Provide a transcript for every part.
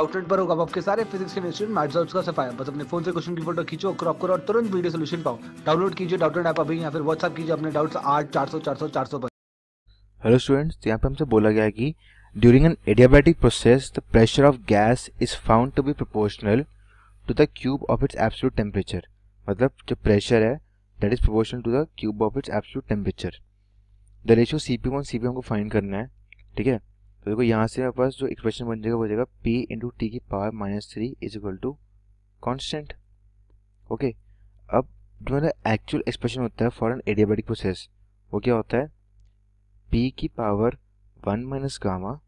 Outlet पर होगा आपके सारे फिजिक्स केमिस्ट्री मैथ्स और उसका सफाया बस अपने फोन से क्वेश्चन की फोटो खींचो क्रॉप करो और तुरंत वीडियो सोल्यूशन पाओ डाउनलोड कीजिए डाउटलेट ऐप अभी या फिर व्हाट्सअप कीजिए अपने डाउट्स आठ चार सौ चार सौ चार सौ पर हेलो तो स्टूडेंट्स यहाँ पे हमसे बोला गया कि during an adiabatic process the pressure of gas is found to be proportional to the cube of its absolute temperature मतलब जो प्रेशर है that is proportional to the cube of its absolute temperature the ratio C P one C P M को find करना है ठीक है तो देखो यहाँ से मेरे पास जो एक्सप्रेशन बन जाएगा वो जाएगा पी इंटू टी की power minus three is equal to constant okay अब जो मेरा एक्चुअल एक्सप्रेशन होता है फॉर एन एडियाबेटिक प्रोसेस वो क्या होता है पी की power one minus gamma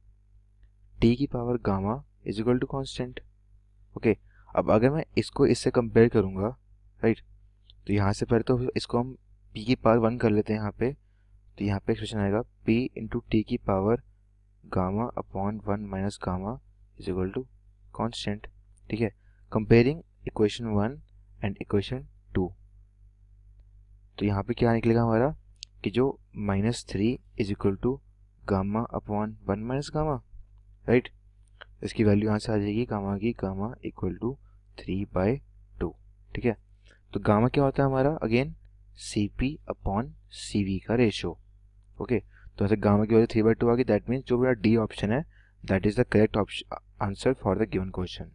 T की power gamma is equal to constant okay अब अगर मैं इसको इससे कंपेयर करूँगा राइट तो यहाँ से पहले तो इसको हम पी की पावर वन कर लेते हैं यहाँ पे तो यहाँ पे एक्सप्रेशन आएगा पी इंटू टी की power gamma upon one minus gamma is equal to constant ठीक है comparing equation one and equation two तो यहाँ पे क्या निकलेगा हमारा कि जो minus three is equal to gamma upon one minus gamma right इसकी वैल्यू यहाँ से आ जाएगी गामा की gamma equal to three by two ठीक है तो गामा क्या होता है हमारा again C P upon C V का रेशो ओके okay? तो ऐसे गामा की वजह थ्री बाई टू आ गई दैट मीन्स जो मेरा डी ऑप्शन है that is the correct option answer for the given question